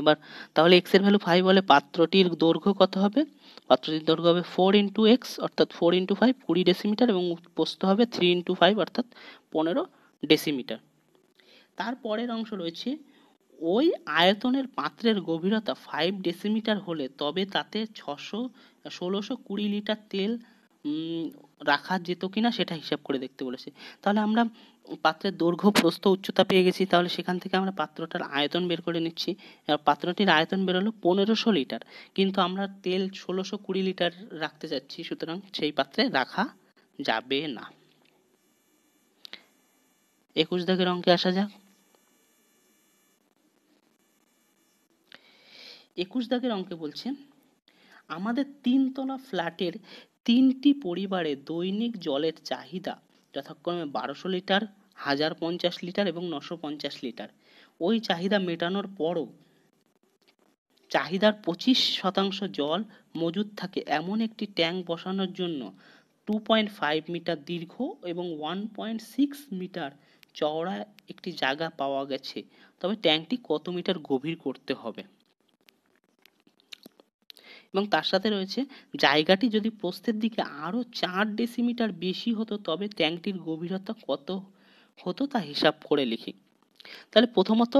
এবার তাহলে এক্সের ভ্যালু ফাইভ হলে পাত্রটির দৈর্ঘ্য কত হবে পাত্রটির দৈর্ঘ্য হবে ফোর ইন্টু এক্স অর্থাৎ ফোর ইন্টু ফাইভ কুড়ি ডেসিমিটার এবং পোস্ত হবে থ্রি ইন্টু ফাইভ অর্থাৎ পনেরো ডেসিমিটার তারপরের অংশ রয়েছে ওই আয়তনের পাত্রের গভীরতা ফাইভ ডেসিমিটার হলে তবে তাতে ছশো ষোলোশো কুড়ি লিটার তেল রাখা যেত কিনা সেটা হিসাব করে দেখতে বলেছে তাহলে আমরা পাত্রের দৈর্ঘ্য প্রস্থ উচ্চতা পেয়ে গেছি তাহলে সেখান থেকে আমরা পাত্রটার আয়তন বের করে নিচ্ছি পাত্রটির আয়তন বেরোলো পনেরোশো লিটার কিন্তু আমরা তেল ষোলোশো কুড়ি লিটার রাখতে যাচ্ছি সুতরাং সেই পাত্রে রাখা যাবে না একুশ দাগের অঙ্কে আসা যাক একুশ দাগের অঙ্কে বলছে আমাদের তিনতলা ফ্ল্যাটের তিনটি পরিবারে দৈনিক জলের চাহিদা যথাক্রমে বারোশো লিটার হাজার পঞ্চাশ লিটার এবং নশো পঞ্চাশ লিটার ওই চাহিদা মেটানোর পরও চাহিদার পঁচিশ শতাংশ জল মজুদ থাকে এমন একটি ট্যাঙ্ক বসানোর জন্য টু পয়েন্ট ফাইভ মিটার দীর্ঘ এবং ওয়ান পয়েন্ট সিক্স মিটার চওড়া একটি জায়গা পাওয়া গেছে তবে ট্যাঙ্কটি কত মিটার গভীর করতে হবে এবং তার সাথে রয়েছে জায়গাটি যদি প্রস্থের দিকে আরও চার ডেসিমিটার বেশি হতো তবে ট্যাঙ্কটির গভীরতা কত হতো তা হিসাব করে লিখি তাহলে প্রথমত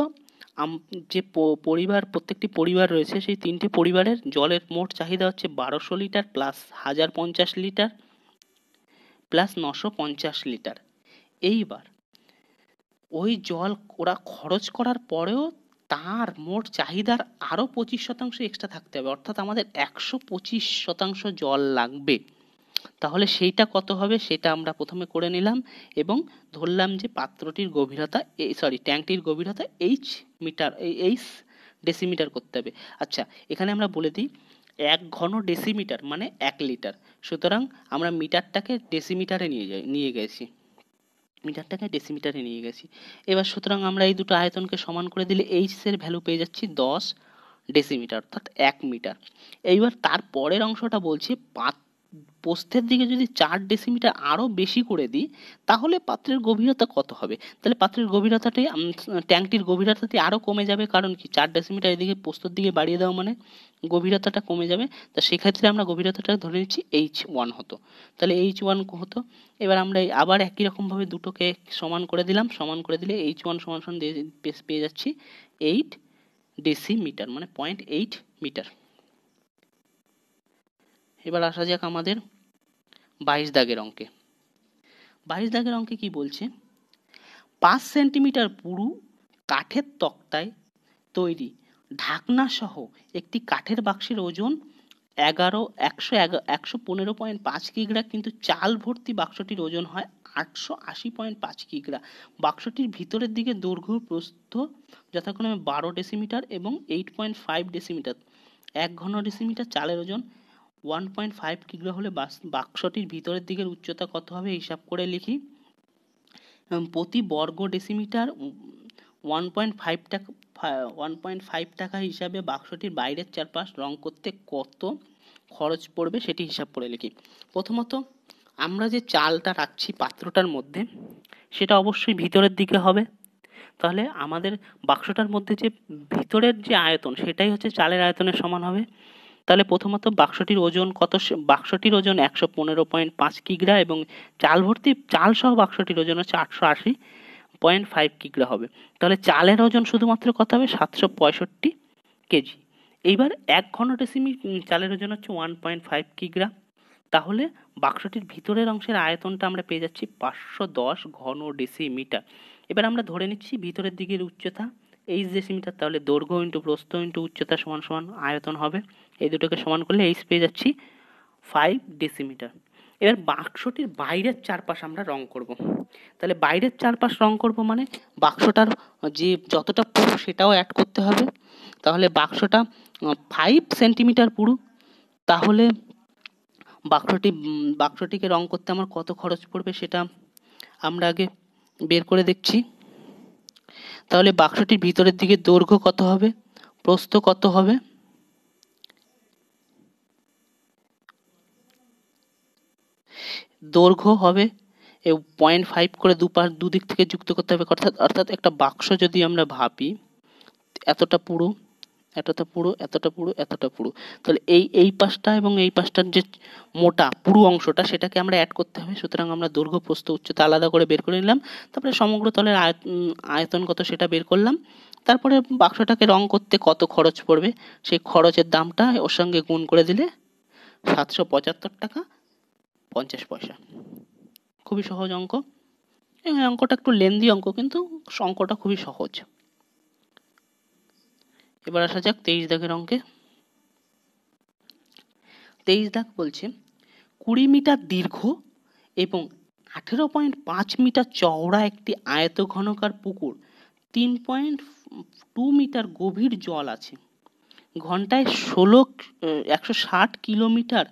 যে পরিবার প্রত্যেকটি পরিবার রয়েছে সেই তিনটি পরিবারের জলের মোট চাহিদা হচ্ছে বারোশো লিটার প্লাস হাজার পঞ্চাশ লিটার প্লাস নশো পঞ্চাশ লিটার এইবার ওই জল ওরা খরচ করার পরেও তার মোট চাহিদার আরও পঁচিশ শতাংশ এক্সট্রা থাকতে হবে অর্থাৎ আমাদের একশো পঁচিশ শতাংশ জল লাগবে তাহলে সেইটা কত হবে সেটা আমরা প্রথমে করে নিলাম এবং ধরলাম যে পাত্রটির গভীরতা এই সরি ট্যাঙ্কটির গভীরতা এইচ মিটার এইচ ডেসিমিটার করতে হবে আচ্ছা এখানে আমরা বলে দিই এক ঘন ডেসিমিটার মানে এক লিটার সুতরাং আমরা মিটারটাকে ডেসিমিটারে নিয়ে যাই নিয়ে গেছি মিটারটাকে ডেসিমিটারে নিয়ে গেছি এবার সুতরাং আমরা এই দুটো আয়তনকে সমান করে দিলে এইচ এর ভ্যালু পেয়ে যাচ্ছি দশ ডেসিমিটার অর্থাৎ এক মিটার এইবার তার পরের অংশটা বলছি পাঁচ প্রস্থের দিকে যদি চার ডেসিমিটার আরও বেশি করে দিই তাহলে পাত্রের গভীরতা কত হবে তাহলে পাত্রের গভীরতাটি ট্যাঙ্কটির গভীরতাটি আরও কমে যাবে কারণ কি চার ডেসিমিটার এদিকে প্রস্থের দিকে বাড়িয়ে দেওয়া মানে গভীরতাটা কমে যাবে তা সেক্ষেত্রে আমরা গভীরতাটা ধরে নিচ্ছি এইচ ওয়ান হতো তাহলে এইচ ওয়ান হতো এবার আমরা আবার একই রকমভাবে দুটোকে সমান করে দিলাম সমান করে দিলে এইচ ওয়ান সমান সমান পেয়ে যাচ্ছি এইট ডেসিমিটার মানে পয়েন্ট এইট মিটার এবার আসা যাক আমাদের বাইশ দাগের অঙ্কে বাইশ দাগের অঙ্কে কি বলছে পাঁচ সেন্টিমিটার পুরু কাঠের তক্তায় তৈরি ঢাকনা সহ একটি কাঠের বাক্সের ওজন এগারো একশো একশো পনেরো পয়েন্ট পাঁচ কিগ্রা কিন্তু চাল ভর্তি বাক্সটির ওজন হয় আটশো আশি পয়েন্ট পাঁচ কিগ্রা বাক্সটির ভিতরের দিকে দৈর্ঘ্য প্রস্থ যথাক্রমে বারো ডেসিমিটার এবং এইট পয়েন্ট ফাইভ ডেসিমিটার এক ঘন ডেসিমিটার চালের ওজন ওয়ান পয়েন্ট ফাইভ কিগ্রা হলে বাক্সটির ভিতরের দিকের উচ্চতা কত হবে হিসাব করে লিখি প্রতি বর্গ ডেসিমিটার ওয়ান পয়েন্ট ফাইভ টাকা ওয়ান পয়েন্ট ফাইভ টাকা হিসাবে বাক্সটির বাইরের চারপাশ রং করতে কত খরচ পড়বে সেটি হিসাব করে লিখি প্রথমত আমরা যে চালটা রাখছি পাত্রটার মধ্যে সেটা অবশ্যই ভিতরের দিকে হবে তাহলে আমাদের বাক্সটার মধ্যে যে ভিতরের যে আয়তন সেটাই হচ্ছে চালের আয়তনের সমান হবে তাহলে প্রথমত বাক্সটির ওজন কত বাক্সটির ওজন একশো পনেরো পয়েন্ট পাঁচ কিগ্রা এবং চাল ভর্তি চাল সহ বাক্সটির ওজন হচ্ছে আটশো আশি পয়েন্ট ফাইভ কিগ্রা হবে তাহলে চালের ওজন শুধুমাত্র কত হবে সাতশো পঁয়ষট্টি কেজি এইবার এক ঘন ডেসিমি চালের ওজন হচ্ছে ওয়ান পয়েন্ট ফাইভ কিগ্রা তাহলে বাক্সটির ভিতরের অংশের আয়তনটা আমরা পেয়ে যাচ্ছি পাঁচশো দশ ঘন ডেসিমিটার এবার আমরা ধরে নিচ্ছি ভিতরের দিকের উচ্চতা এইচ ডেসিমিটার তাহলে দৈর্ঘ্য ইন্টু প্রস্থ ইন্টু উচ্চতা সমান সমান আয়তন হবে এই দুটোকে সমান করলে এইচ পেয়ে যাচ্ছি ফাইভ ডেসিমিটার এবার বাক্সটির বাইরের চারপাশ আমরা রং করব। তাহলে বাইরের চারপাশ রং করব মানে বাক্সটার যে যতটা পুরু সেটাও অ্যাড করতে হবে তাহলে বাক্সটা ফাইভ সেন্টিমিটার পুরু তাহলে বাক্সটি বাক্সটিকে রং করতে আমার কত খরচ পড়বে সেটা আমরা আগে বের করে দেখছি তাহলে বাক্সটির ভিতরের দিকে দৈর্ঘ্য কত হবে প্রস্থ কত হবে দৈর্ঘ্য হবে পয়েন্ট ফাইভ করে দুপার দুদিক থেকে যুক্ত করতে হবে অর্থাৎ অর্থাৎ একটা বাক্স যদি আমরা ভাবি এতটা পুরো এতটা পুরো এতটা পুরো এতটা পুরো তাহলে এই এই পাশটা এবং এই পাশটার যে মোটা পুরো অংশটা সেটাকে আমরা অ্যাড করতে হবে সুতরাং আমরা দৈর্ঘ্য প্রস্ত উচ্চতা আলাদা করে বের করে নিলাম তারপরে সমগ্র তলের আয়তন কত সেটা বের করলাম তারপরে বাক্সটাকে রং করতে কত খরচ পড়বে সেই খরচের দামটা ওর সঙ্গে গুণ করে দিলে সাতশো পঁচাত্তর টাকা পঞ্চাশ পয়সা খুবই সহজ অঙ্ক এই অঙ্কটা একটু লেন্দি অঙ্ক কিন্তু অঙ্কটা খুবই সহজ এবার আসা যাক তেইশ দাগের অঙ্কে তেইশ দাগ বলছে কুড়ি মিটার দীর্ঘ এবং আঠেরো পয়েন্ট পাঁচ মিটার চওড়া একটি আয়ত ঘনকার পুকুর তিন পয়েন্ট টু মিটার গভীর জল আছে ঘন্টায় ষোলো একশো ষাট kilometre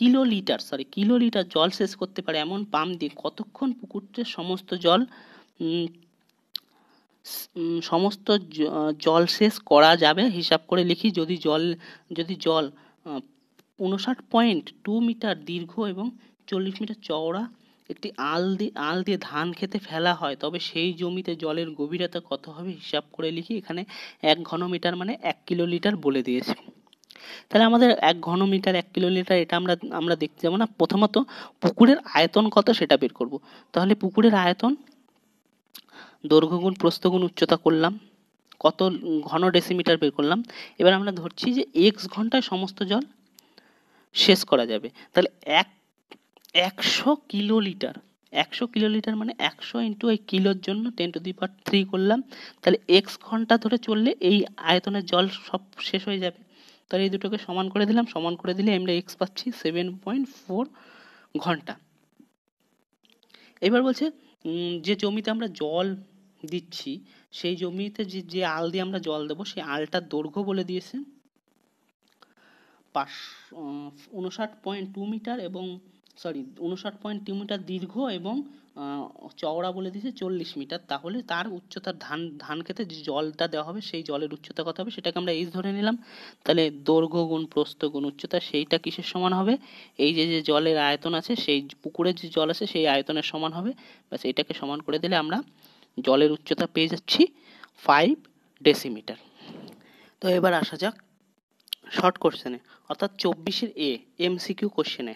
kilo litre sorry kilo litre জল শেষ করতে পারে এমন পাম্প দিয়ে কতক্ষণ পুকুরটির সমস্ত জল সমস্ত জল শেষ করা যাবে হিসাব করে লিখি যদি জল যদি জল উনষাট পয়েন্ট টু মিটার দীর্ঘ এবং চল্লিশ মিটার চওড়া একটি আল দিয়ে আল দিয়ে ধান খেতে ফেলা হয় তবে সেই জমিতে জলের গভীরতা কত হবে হিসাব করে লিখি এখানে এক ঘনমিটার মানে এক কিলো লিটার বলে দিয়েছে তাহলে আমাদের এক ঘনমিটার এক কিলোমিটার এটা আমরা আমরা দেখতে যাবো না প্রথমত পুকুরের আয়তন কত সেটা বের করব তাহলে পুকুরের আয়তন দৈর্ঘ্যগুণ প্রস্থগুণ উচ্চতা করলাম কত ঘন ডেসিমিটার বের করলাম এবার আমরা ধরছি যে এক্স ঘন্টায় সমস্ত জল শেষ করা যাবে তাহলে এক একশো কিলোলিটার একশো কিলোলিটার মানে একশো ইন্টু এই কিলোর জন্য ten to the part three করলাম তাহলে এক্স ঘন্টা ধরে চললে এই আয়তনের জল সব শেষ হয়ে যাবে তাহলে এই দুটোকে সমান করে দিলাম সমান করে দিলে আমরা এক্স পাচ্ছি সেভেন পয়েন্ট ফোর ঘন্টা এবার বলছে যে জমিতে আমরা জল দিচ্ছি সেই জমিতে যে যে আল দিয়ে আমরা জল দেবো সেই আলটার দৈর্ঘ্য বলে দিয়েছে পাঁচশো উনষাট পয়েন্ট টু মিটার এবং সরি উনষাট পয়েন্ট তিন মিটার দীর্ঘ এবং চওড়া বলে দিয়েছে চল্লিশ মিটার তাহলে তার উচ্চতা ধান ধান খেতে যে জলটা দেওয়া হবে সেই জলের উচ্চতা কত হবে সেটাকে আমরা এইচ ধরে নিলাম তাহলে দৈর্ঘ্য গুণ প্রস্থ গুণ উচ্চতা সেইটা কিসের সমান হবে এই যে যে জলের আয়তন আছে সেই পুকুরের যে জল আছে সেই আয়তনের সমান হবে ব্যাস এটাকে সমান করে দিলে আমরা জলের উচ্চতা পেয়ে যাচ্ছি ফাইভ ডেসিমিটার তো এবার আসা যাক শর্ট কোশ্চেনে অর্থাৎ চব্বিশের এ এমসিকিউ কোশ্চেনে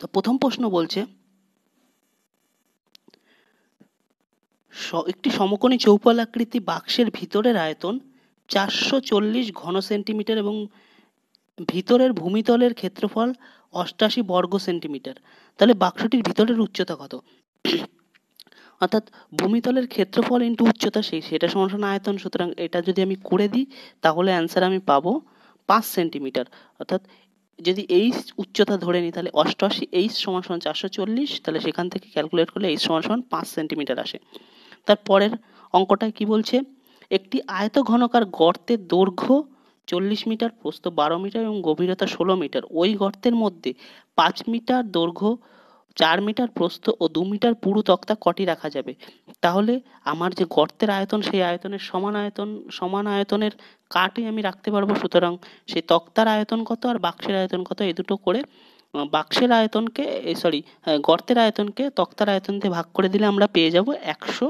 তো প্রথম প্রশ্ন বলছে একটি সমকোণী চৌপাল আকৃতি বাক্সের ভিতরের আয়তন চারশো চল্লিশ ঘন সেন্টিমিটার এবং ভিতরের ভূমিতলের ক্ষেত্রফল অষ্টাশি বর্গ সেন্টিমিটার তাহলে বাক্সটির ভিতরের উচ্চতা কত অর্থাৎ ভূমিতলের ক্ষেত্রফল ইন্টু উচ্চতা সেই সেটা সমান আয়তন সুতরাং এটা যদি আমি করে দিই তাহলে অ্যান্সার আমি পাবো পাঁচ সেন্টিমিটার অর্থাৎ যদি এইচ উচ্চতা ধরে নিই তাহলে অষ্টআশি এইচ সমান সমান চারশো চল্লিশ তাহলে সেখান থেকে ক্যালকুলেট করলে এইচ সমান সমান পাঁচ সেন্টিমিটার আসে তারপরের অঙ্কটায় কি বলছে একটি আয়ত ঘনকার গর্তের দৈর্ঘ্য চল্লিশ মিটার প্রস্থ বারো মিটার এবং গভীরতা ষোলো মিটার ওই গর্তের মধ্যে পাঁচ মিটার দৈর্ঘ্য চার মিটার প্রস্থ ও দু মিটার পুরু তক্তা কটি রাখা যাবে তাহলে আমার যে গর্তের আয়তন সেই আয়তনের সমান আয়তন সমান আয়তনের কাঠই আমি রাখতে পারবো সুতরাং সেই তক্তার আয়তন কত আর বাক্সের আয়তন কত এই দুটো করে বাক্সের আয়তনকে সরি গর্তের আয়তনকে তক্তার আয়তন দিয়ে ভাগ করে দিলে আমরা পেয়ে যাব একশো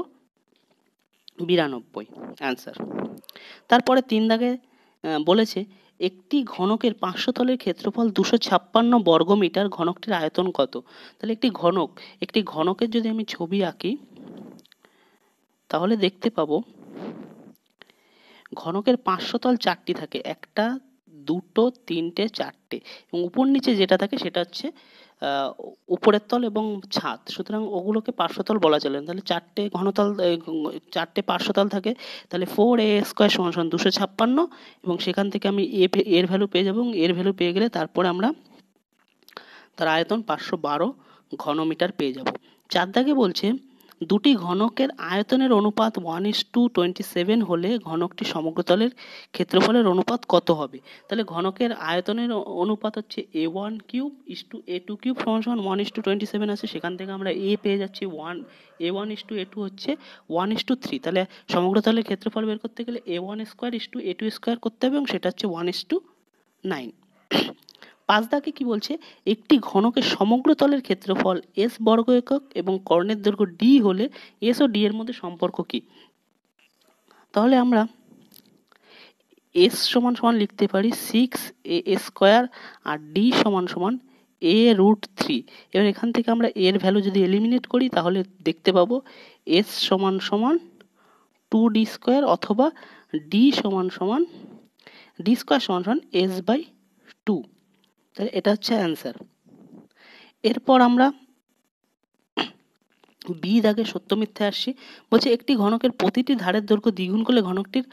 বিরানব্বই অ্যান্সার তারপরে তিন দাগে বলেছে একটি ঘনকের পার্শ্বতলের ক্ষেত্রফল দুশো ছাপ্পান্ন বর্গমিটার ঘনকটির আয়তন কত তাহলে একটি ঘনক একটি ঘনকের যদি আমি ছবি আঁকি তাহলে দেখতে পাবো ঘনকের পার্শ্বতল চারটি থাকে একটা দুটো তিনটে চারটে এবং উপর নিচে যেটা থাকে সেটা হচ্ছে উপরের তল এবং ছাদ সুতরাং ওগুলোকে পার্শ্বতল বলা চলে তাহলে চারটে ঘনতল চারটে পার্শ্বতল থাকে তাহলে ফোর এ স্কোয়ার সমান সমান দুশো ছাপ্পান্ন এবং সেখান থেকে আমি এ এর ভ্যালু পেয়ে যাবো এবং এর ভ্যালু পেয়ে গেলে তারপরে আমরা তার আয়তন পাঁচশো বারো ঘনমিটার পেয়ে যাব চার দাগে বলছে দুটি ঘনকের আয়তনের অনুপাত one is to twenty seven হলে ঘনকটি সমগ্রতলের ক্ষেত্রফলের অনুপাত কত হবে তাহলে ঘনকের আয়তনের অনুপাত হচ্ছে a one cube is to a two cube সমান সমান one is to twenty seven আছে সেখান থেকে আমরা এ পেয়ে যাচ্ছি one a one is to a two হচ্ছে ওয়ান ইস টু থ্রি তাহলে সমগ্রতলের ক্ষেত্রফল বের করতে গেলে a one square is to a two square করতে হবে এবং সেটা হচ্ছে ওয়ান ইস টু নাইন পাঁচ দাগে কি বলছে একটি ঘনকের সমগ্র তলের ক্ষেত্রফল এস বর্গ একক এবং কর্ণের দৈর্ঘ্য ডি হলে এস ও ডি এর মধ্যে সম্পর্ক কি তাহলে আমরা এস সমান সমান লিখতে পারি সিক্স এ স্কোয়ার আর ডি সমান সমান এ রুট থ্রি এবার এখান থেকে আমরা এর ভ্যালু যদি এলিমিনেট করি তাহলে দেখতে পাবো এস সমান সমান টু ডি স্কোয়ার অথবা ডি সমান সমান ডি স্কোয়ার সমান সমান এস বাই টু তাহলে এটা হচ্ছে অ্যান্সার এরপর আমরা বি দাগে সত্য মিথ্যা আসছি বলছে একটি ঘনকের প্রতিটি ধারের দৈর্ঘ্য দ্বিগুণ করলে ঘনকটির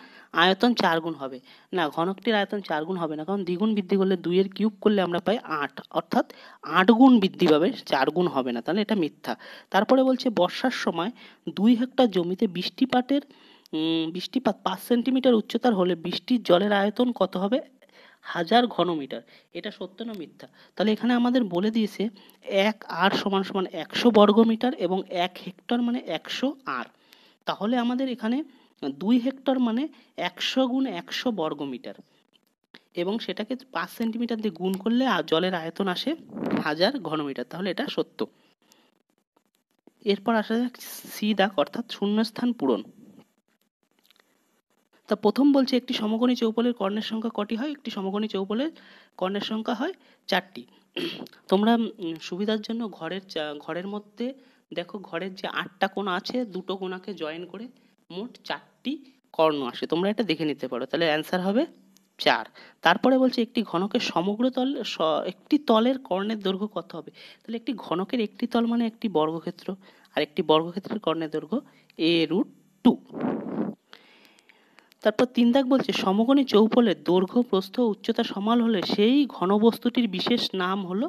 আয়তন চার গুণ হবে না ঘনকটির আয়তন চার গুণ হবে না কারণ দ্বিগুণ বৃদ্ধি করলে দুইয়ের কিউব করলে আমরা পাই আট অর্থাৎ আট গুণ বৃদ্ধি পাবে চার গুণ হবে না তাহলে এটা মিথ্যা তারপরে বলছে বর্ষার সময় দুই হেক্টর জমিতে বৃষ্টিপাতের বৃষ্টিপাত পাঁচ সেন্টিমিটার উচ্চতার হলে বৃষ্টির জলের আয়তন কত হবে হাজার ঘনমিটার এটা সত্য না মিথ্যা তাহলে এখানে আমাদের বলে দিয়েছে এক আর সমান সমান একশো বর্গমিটার এবং এক হেক্টর মানে একশো আর তাহলে আমাদের এখানে দুই হেক্টর মানে একশো গুণ একশো বর্গমিটার এবং সেটাকে পাঁচ সেন্টিমিটার দিয়ে গুণ করলে জলের আয়তন আসে হাজার ঘনমিটার তাহলে এটা সত্য এরপর আসা যাক সি অর্থাৎ শূন্যস্থান পূরণ তা প্রথম বলছে একটি সমগণী চৌপলের কর্ণের সংখ্যা কটি হয় একটি সমগণী চৌপলের কর্ণের সংখ্যা হয় চারটি তোমরা সুবিধার জন্য ঘরের ঘরের মধ্যে দেখো ঘরের যে আটটা কোণা আছে দুটো কোণাকে জয়েন করে মোট চারটি কর্ণ আসে তোমরা এটা দেখে নিতে পারো তাহলে অ্যান্সার হবে চার তারপরে বলছে একটি ঘনকের সমগ্র তল একটি তলের কর্ণের দৈর্ঘ্য কত হবে তাহলে একটি ঘনকের একটি তল মানে একটি বর্গক্ষেত্র আর একটি বর্গক্ষেত্রের কর্ণের দৈর্ঘ্য এ রুট টু তারপর তিন দাগ বলছে সমগণী চৌপলে দৈর্ঘ্য প্রস্থ উচ্চতা সমাল হলে সেই ঘনবস্তুটির বিশেষ নাম হলো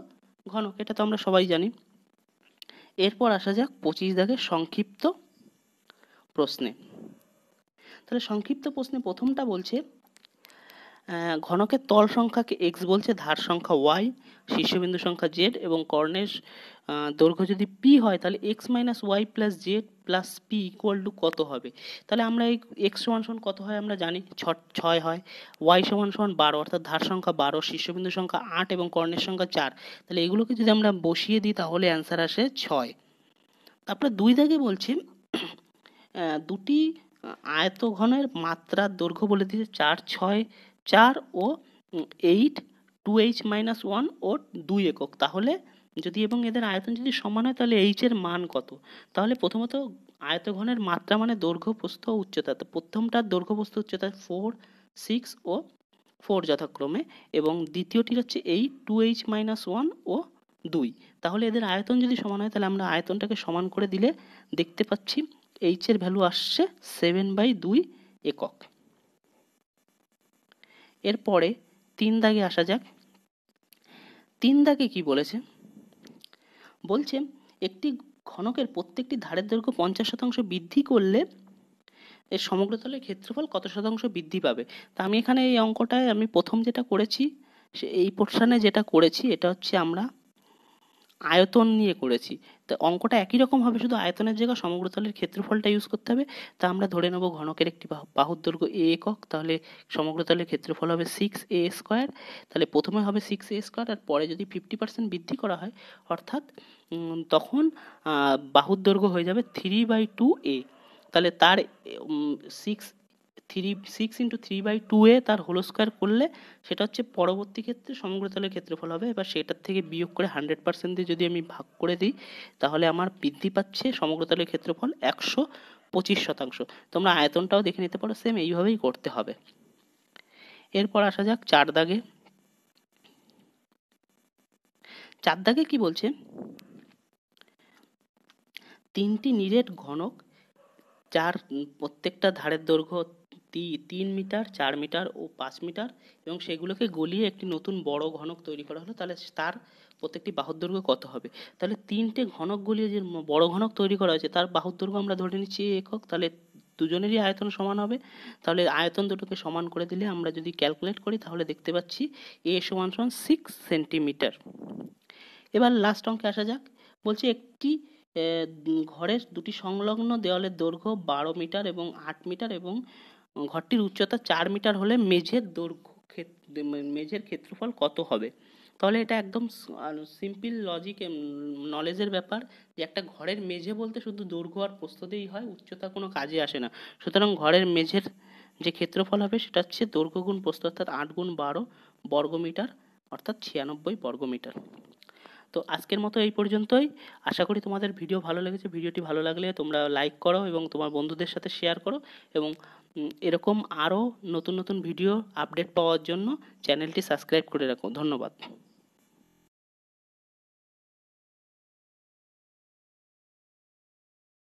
ঘনক এটা তো আমরা সবাই জানি এরপর আসা যাক পঁচিশ দাগের সংক্ষিপ্ত প্রশ্নে তাহলে সংক্ষিপ্ত প্রশ্নে প্রথমটা বলছে ঘনকের তল সংখ্যাকে এক্স বলছে ধার সংখ্যা ওয়াই শীর্ষবিন্দু সংখ্যা জেড এবং কর্ণের দৈর্ঘ্য যদি পি হয় তাহলে x minus y plus z plus p equal to কত হবে তাহলে আমরা এই এক্স সমান সমান কত হয় আমরা জানি ছ ছয় হয় ওয়াই সমান সমান বারো অর্থাৎ ধার সংখ্যা বারো শীর্ষবিন্দু সংখ্যা আট এবং কর্ণের সংখ্যা চার তাহলে এগুলোকে যদি আমরা বসিয়ে দিই তাহলে অ্যান্সার আসে ছয় তারপরে দুই দাগে বলছি দুটি আয়তঘনের মাত্রার দৈর্ঘ্য বলে দিয়েছে চার ছয় চার ও eight two h minus one ও দুই একক তাহলে যদি এবং এদের আয়তন যদি সমান হয় তাহলে এইচের মান কত তাহলে প্রথমত আয়তঘনের মাত্রা মানে দৈর্ঘ্য প্রস্থ উচ্চতা প্রথমটার দৈর্ঘ্য প্রস্থ উচ্চতা ফোর সিক্স ও ফোর যথাক্রমে এবং দ্বিতীয়টির হচ্ছে এই টু এইচ মাইনাস ওয়ান ও দুই তাহলে এদের আয়তন যদি সমান হয় তাহলে আমরা আয়তনটাকে সমান করে দিলে দেখতে পাচ্ছি এইচের ভ্যালু আসছে সেভেন বাই দুই একক এরপরে তিন দাগে আসা যাক তিন দাগে কি বলেছে বলছে একটি ঘনকের প্রত্যেকটি ধারের দৈর্ঘ্য পঞ্চাশ শতাংশ বৃদ্ধি করলে এর সমগ্রতলের ক্ষেত্রফল কত শতাংশ বৃদ্ধি পাবে তা আমি এখানে এই অঙ্কটায় আমি প্রথম যেটা করেছি এই পোর্শনে যেটা করেছি এটা হচ্ছে আমরা আয়তন নিয়ে করেছি অঙ্কটা একই রকম হবে শুধু আয়তনের জায়গায় সমগ্রতলের ক্ষেত্রফলটা ইউজ করতে হবে তা আমরা ধরে নেব ঘনকের একটি বাহুর দৈর্ঘ্য এ একক তাহলে সমগ্রতলের ক্ষেত্রফল হবে সিক্স এ স্কোয়ার তাহলে প্রথমে হবে সিক্স এ স্কোয়ার আর পরে যদি ফিফটি পার্সেন্ট বৃদ্ধি করা হয় অর্থাৎ তখন বাহুর দৈর্ঘ্য হয়ে যাবে থ্রি বাই টু এ তাহলে তার six three six into three by two a তার হোল স্কোয়ার করলে সেটা হচ্ছে পরবর্তী ক্ষেত্রে সমগ্র তলের ক্ষেত্রফল হবে এবার সেটার থেকে বিয়োগ করে হান্ড্রেড পার্সেন্ট যদি আমি ভাগ করে দিই তাহলে আমার বৃদ্ধি পাচ্ছে সমগ্র তলের ক্ষেত্রফল একশো পঁচিশ শতাংশ তোমরা আয়তনটাও দেখে নিতে পারো সেম এইভাবেই করতে হবে এরপর আসা যাক চার দাগে চার দাগে কি বলছে তিনটি নিরেট ঘনক যার প্রত্যেকটা ধারের দৈর্ঘ্য তিন মিটার চার মিটার ও পাঁচ মিটার এবং সেগুলোকে গলিয়ে একটি নতুন বড় ঘনক তৈরি করা হলো তাহলে তার প্রত্যেকটি বাহুর দৈর্ঘ্য কত হবে তাহলে তিনটে ঘনক গলিয়ে যে বড় ঘনক তৈরি করা হয়েছে তার বাহুর দৈর্ঘ্য আমরা ধরে নিচ্ছি একক তাহলে দুজনেরই আয়তন সমান হবে তাহলে আয়তন দুটোকে সমান করে দিলে আমরা যদি ক্যালকুলেট করি তাহলে দেখতে পাচ্ছি এ সমান সমান সিক্স সেন্টিমিটার এবার লাস্ট অঙ্কে আসা যাক বলছে একটি ঘরের দুটি সংলগ্ন দেওয়ালের দৈর্ঘ্য বারো মিটার এবং আট মিটার এবং ঘরটির উচ্চতা চার মিটার হলে মেঝের দৈর্ঘ্য মেঝের ক্ষেত্রফল কত হবে তাহলে এটা একদম সিম্পল লজিক নলেজের ব্যাপার যে একটা ঘরের মেঝে বলতে শুধু দৈর্ঘ্য আর প্রস্তুতেই হয় উচ্চতা কোনো কাজে আসে না সুতরাং ঘরের মেঝের যে ক্ষেত্রফল হবে সেটা হচ্ছে দৈর্ঘ্য গুণ প্রস্থ অর্থাৎ আট গুণ বারো বর্গমিটার অর্থাৎ ছিয়ানব্বই বর্গমিটার তো আজকের মতো এই পর্যন্তই আশা করি তোমাদের ভিডিও ভালো লেগেছে ভিডিওটি ভালো লাগলে তোমরা লাইক করো এবং তোমার বন্ধুদের সাথে শেয়ার করো এবং এরকম আরও নতুন নতুন ভিডিও আপডেট পাওয়ার জন্য চ্যানেলটি সাবস্ক্রাইব করে রাখুন ধন্যবাদ